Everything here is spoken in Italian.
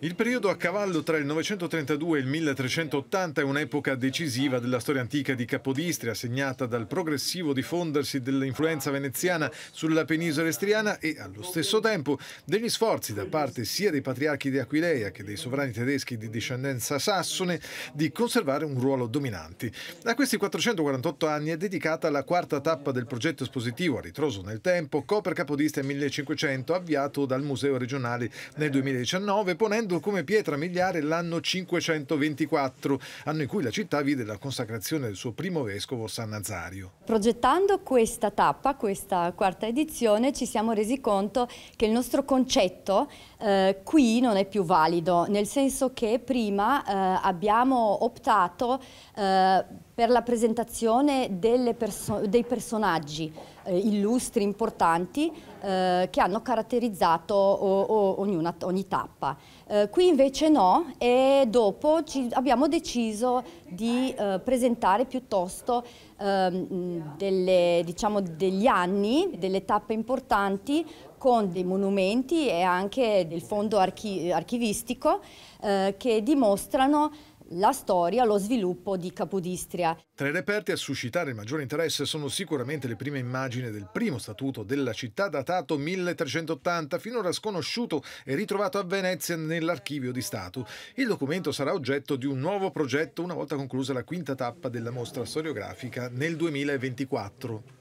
Il periodo a cavallo tra il 932 e il 1380 è un'epoca decisiva della storia antica di Capodistria, segnata dal progressivo diffondersi dell'influenza veneziana sulla penisola estriana e, allo stesso tempo, degli sforzi da parte sia dei patriarchi di Aquileia che dei sovrani tedeschi di discendenza sassone di conservare un ruolo dominante. A questi 448 anni è dedicata la quarta tappa del progetto espositivo a ritroso nel tempo Coper Capodistria 1500, avviato dal Museo regionale nel 2019, ponendo usando come pietra miliare l'anno 524, anno in cui la città vide la consacrazione del suo primo vescovo San Nazario. Progettando questa tappa, questa quarta edizione, ci siamo resi conto che il nostro concetto eh, qui non è più valido, nel senso che prima eh, abbiamo optato eh, per la presentazione perso dei personaggi eh, illustri, importanti, eh, che hanno caratterizzato o, o, ogni, ogni tappa. Eh, qui invece no e dopo abbiamo deciso di eh, presentare piuttosto ehm, delle, diciamo, degli anni, delle tappe importanti con dei monumenti e anche del fondo archi archivistico eh, che dimostrano la storia, lo sviluppo di Capodistria. Tra i reperti a suscitare il maggiore interesse sono sicuramente le prime immagini del primo statuto della città datato 1380, finora sconosciuto e ritrovato a Venezia nell'archivio di Stato. Il documento sarà oggetto di un nuovo progetto una volta conclusa la quinta tappa della mostra storiografica nel 2024.